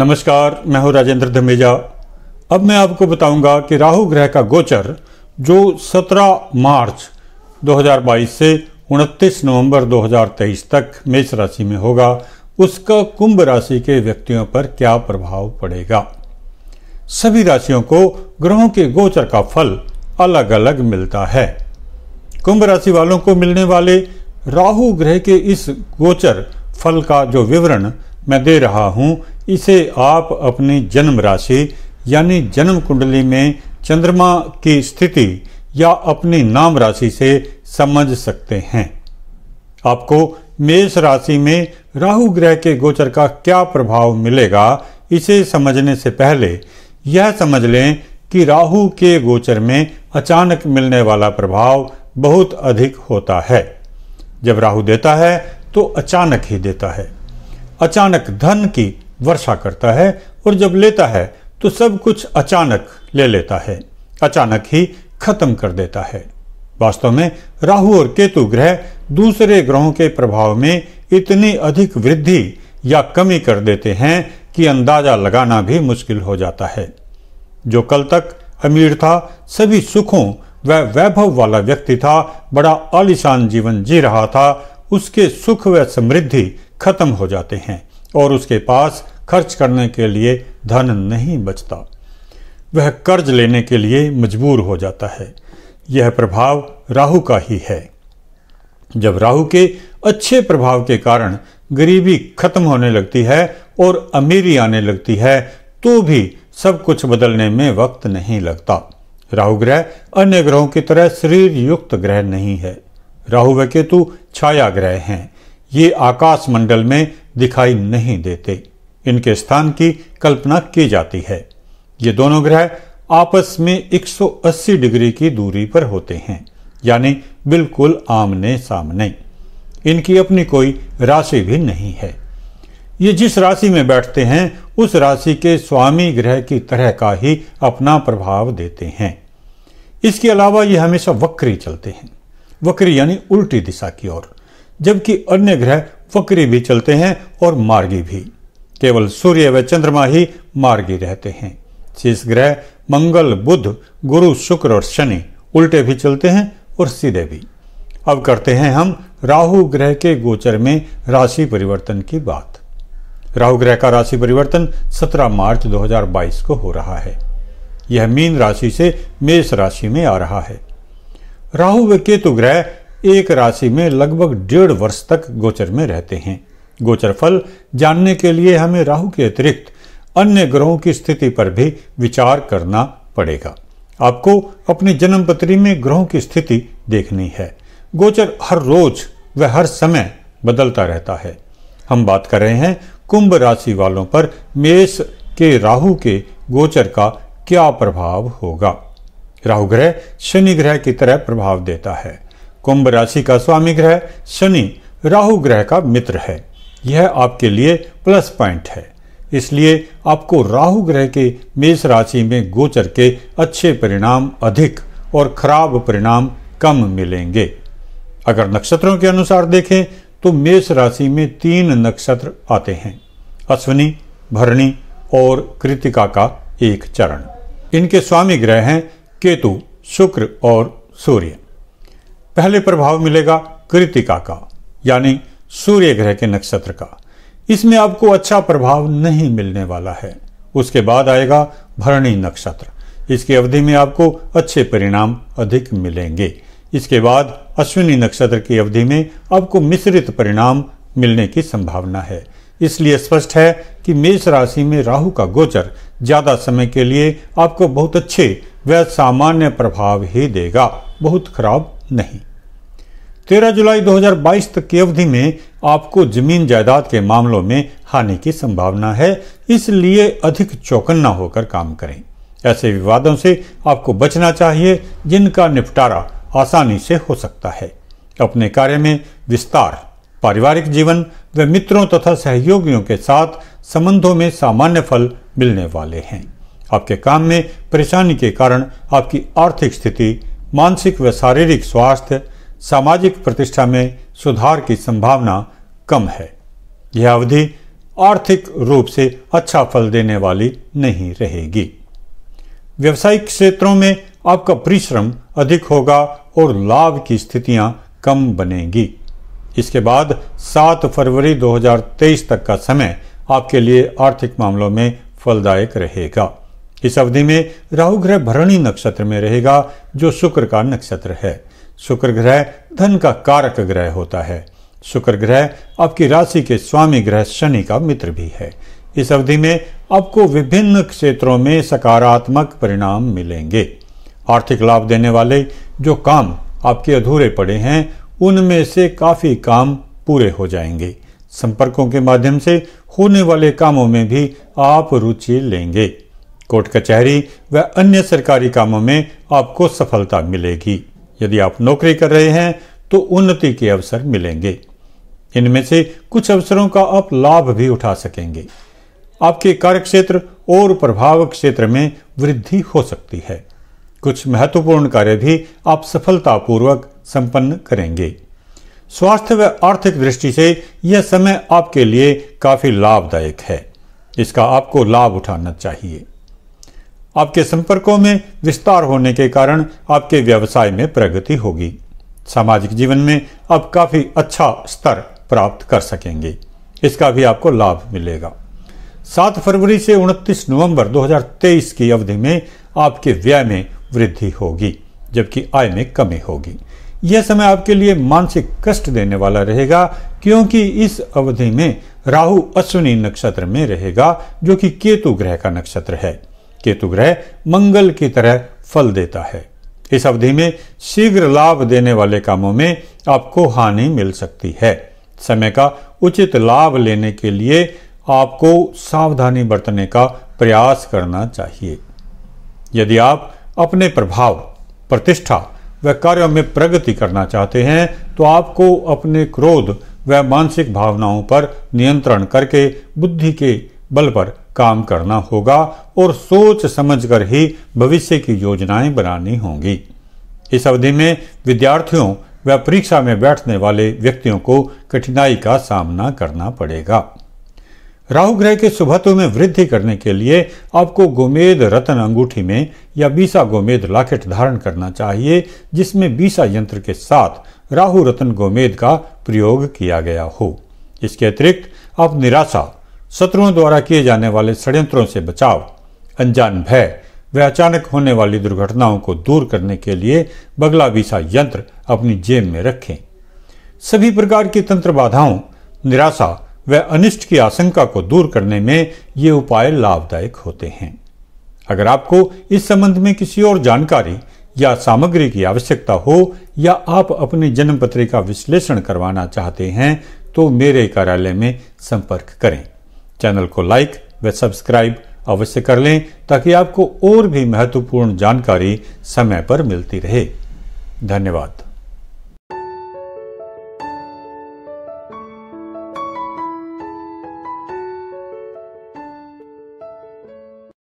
नमस्कार मैं हूं राजेंद्र धमेजा अब मैं आपको बताऊंगा कि राहु ग्रह का गोचर जो 17 मार्च 2022 से 29 नवंबर 2023 तक मेष राशि में होगा उसका कुंभ राशि के व्यक्तियों पर क्या प्रभाव पड़ेगा सभी राशियों को ग्रहों के गोचर का फल अलग अलग मिलता है कुंभ राशि वालों को मिलने वाले राहु ग्रह के इस गोचर फल का जो विवरण मैं दे रहा हूँ इसे आप अपनी जन्म राशि यानी जन्म कुंडली में चंद्रमा की स्थिति या अपनी नाम राशि से समझ सकते हैं आपको मेष राशि में राहु ग्रह के गोचर का क्या प्रभाव मिलेगा इसे समझने से पहले यह समझ लें कि राहु के गोचर में अचानक मिलने वाला प्रभाव बहुत अधिक होता है जब राहु देता है तो अचानक ही देता है अचानक धन की वर्षा करता है और जब लेता है तो सब कुछ अचानक ले लेता है अचानक ही खत्म कर देता है वास्तव में राहु और केतु ग्रह दूसरे ग्रहों के प्रभाव में इतनी अधिक वृद्धि या कमी कर देते हैं कि अंदाजा लगाना भी मुश्किल हो जाता है जो कल तक अमीर था सभी सुखों व वैभव वाला व्यक्ति था बड़ा आलिशान जीवन जी रहा था उसके सुख व समृद्धि खत्म हो जाते हैं और उसके पास खर्च करने के लिए धन नहीं बचता वह कर्ज लेने के लिए मजबूर हो जाता है यह प्रभाव राहु का ही है जब राहु के अच्छे प्रभाव के कारण गरीबी खत्म होने लगती है और अमीरी आने लगती है तो भी सब कुछ बदलने में वक्त नहीं लगता राहु ग्रह अन्य ग्रहों की तरह शरीर युक्त ग्रह नहीं है राहु व केतु छाया ग्रह हैं ये आकाशमंडल में दिखाई नहीं देते इनके स्थान की कल्पना की जाती है ये दोनों ग्रह आपस में 180 डिग्री की दूरी पर होते हैं यानी बिल्कुल आमने सामने इनकी अपनी कोई राशि भी नहीं है ये जिस राशि में बैठते हैं उस राशि के स्वामी ग्रह की तरह का ही अपना प्रभाव देते हैं इसके अलावा ये हमेशा वक्री चलते हैं वक्री यानी उल्टी दिशा की ओर जबकि अन्य ग्रह वक्री भी चलते हैं और मार्गी भी केवल सूर्य व चंद्रमा ही मार्गी रहते हैं शेष ग्रह मंगल बुध गुरु शुक्र और शनि उल्टे भी चलते हैं और सीधे भी अब करते हैं हम राहु ग्रह के गोचर में राशि परिवर्तन की बात राहु ग्रह का राशि परिवर्तन 17 मार्च 2022 को हो रहा है यह मीन राशि से मेष राशि में आ रहा है राहु व केतु ग्रह एक राशि में लगभग डेढ़ वर्ष तक गोचर में रहते हैं गोचर फल जानने के लिए हमें राहु के अतिरिक्त अन्य ग्रहों की स्थिति पर भी विचार करना पड़ेगा आपको अपनी जन्म पत्री में ग्रहों की स्थिति देखनी है गोचर हर रोज व हर समय बदलता रहता है हम बात कर रहे हैं कुंभ राशि वालों पर मेष के राहु के गोचर का क्या प्रभाव होगा राहु ग्रह शनि ग्रह की तरह प्रभाव देता है कुंभ राशि का स्वामी ग्रह शनि राहु ग्रह का मित्र है यह आपके लिए प्लस पॉइंट है इसलिए आपको राहु ग्रह के मेष राशि में गोचर के अच्छे परिणाम अधिक और खराब परिणाम कम मिलेंगे अगर नक्षत्रों के अनुसार देखें तो मेष राशि में तीन नक्षत्र आते हैं अश्वनी भरणी और कृतिका का एक चरण इनके स्वामी ग्रह हैं केतु शुक्र और सूर्य पहले प्रभाव मिलेगा कृतिका का यानी सूर्य ग्रह के नक्षत्र का इसमें आपको अच्छा प्रभाव नहीं मिलने वाला है उसके बाद आएगा भरणी नक्षत्र इसकी अवधि में आपको अच्छे परिणाम अधिक मिलेंगे इसके बाद अश्विनी नक्षत्र की अवधि में आपको मिश्रित परिणाम मिलने की संभावना है इसलिए स्पष्ट है कि मेष राशि में राहु का गोचर ज्यादा समय के लिए आपको बहुत अच्छे व सामान्य प्रभाव ही देगा बहुत खराब नहीं 13 जुलाई 2022 तक की अवधि में आपको जमीन जायदाद के मामलों में हानि की संभावना है इसलिए अधिक चौकन्ना होकर काम करें ऐसे विवादों से आपको बचना चाहिए जिनका निपटारा आसानी से हो सकता है अपने कार्य में विस्तार पारिवारिक जीवन व मित्रों तथा सहयोगियों के साथ संबंधों में सामान्य फल मिलने वाले हैं आपके काम में परेशानी के कारण आपकी आर्थिक स्थिति मानसिक व शारीरिक स्वास्थ्य सामाजिक प्रतिष्ठा में सुधार की संभावना कम है यह अवधि आर्थिक रूप से अच्छा फल देने वाली नहीं रहेगी व्यवसायिक क्षेत्रों में आपका परिश्रम अधिक होगा और लाभ की स्थितियां कम बनेगी इसके बाद 7 फरवरी 2023 तक का समय आपके लिए आर्थिक मामलों में फलदायक रहेगा इस अवधि में राहु ग्रह भरणी नक्षत्र में रहेगा जो शुक्र का नक्षत्र है शुक्र ग्रह धन का कारक ग्रह होता है शुक्र ग्रह आपकी राशि के स्वामी ग्रह शनि का मित्र भी है इस अवधि में आपको विभिन्न क्षेत्रों में सकारात्मक परिणाम मिलेंगे आर्थिक लाभ देने वाले जो काम आपके अधूरे पड़े हैं उनमें से काफी काम पूरे हो जाएंगे संपर्कों के माध्यम से होने वाले कामों में भी आप रुचि लेंगे कोर्ट कचहरी व अन्य सरकारी कामों में आपको सफलता मिलेगी यदि आप नौकरी कर रहे हैं तो उन्नति के अवसर मिलेंगे इनमें से कुछ अवसरों का आप लाभ भी उठा सकेंगे आपके कार्यक्षेत्र और प्रभाव क्षेत्र में वृद्धि हो सकती है कुछ महत्वपूर्ण कार्य भी आप सफलतापूर्वक संपन्न करेंगे स्वास्थ्य व आर्थिक दृष्टि से यह समय आपके लिए काफी लाभदायक है इसका आपको लाभ उठाना चाहिए आपके संपर्कों में विस्तार होने के कारण आपके व्यवसाय में प्रगति होगी सामाजिक जीवन में आप काफी अच्छा स्तर प्राप्त कर सकेंगे इसका भी आपको लाभ मिलेगा सात फरवरी से उनतीस नवंबर 2023 की अवधि में आपके व्यय में वृद्धि होगी जबकि आय में कमी होगी यह समय आपके लिए मानसिक कष्ट देने वाला रहेगा क्योंकि इस अवधि में राहु अश्विनी नक्षत्र में रहेगा जो कि केतु ग्रह का नक्षत्र है केतु ग्रह मंगल की तरह फल देता है इस अवधि में शीघ्र लाभ देने वाले कामों में आपको हानि मिल सकती है समय का उचित लाभ लेने के लिए आपको सावधानी बरतने का प्रयास करना चाहिए यदि आप अपने प्रभाव प्रतिष्ठा व कार्यों में प्रगति करना चाहते हैं तो आपको अपने क्रोध व मानसिक भावनाओं पर नियंत्रण करके बुद्धि के बल पर काम करना होगा और सोच समझकर ही भविष्य की योजनाएं बनानी होंगी इस अवधि में विद्यार्थियों व परीक्षा में बैठने वाले व्यक्तियों को कठिनाई का सामना करना पड़ेगा राहु ग्रह के शुभत्व में वृद्धि करने के लिए आपको गोमेद रतन अंगूठी में या बीसा गोमेद लाकेट धारण करना चाहिए जिसमें बीसा यंत्र के साथ राहु रतन गोमेद का प्रयोग किया गया हो इसके अतिरिक्त आप निराशा शत्रुओं द्वारा किए जाने वाले षड्यंत्रों से बचाव अनजान भय व अचानक होने वाली दुर्घटनाओं को दूर करने के लिए बगला वीसा यंत्र अपनी जेब में रखें सभी प्रकार की तंत्र बाधाओं निराशा व अनिष्ट की आशंका को दूर करने में ये उपाय लाभदायक होते हैं अगर आपको इस संबंध में किसी और जानकारी या सामग्री की आवश्यकता हो या आप अपनी जन्म पत्रिका विश्लेषण करवाना चाहते हैं तो मेरे कार्यालय में संपर्क करें चैनल को लाइक व सब्सक्राइब अवश्य कर लें ताकि आपको और भी महत्वपूर्ण जानकारी समय पर मिलती रहे धन्यवाद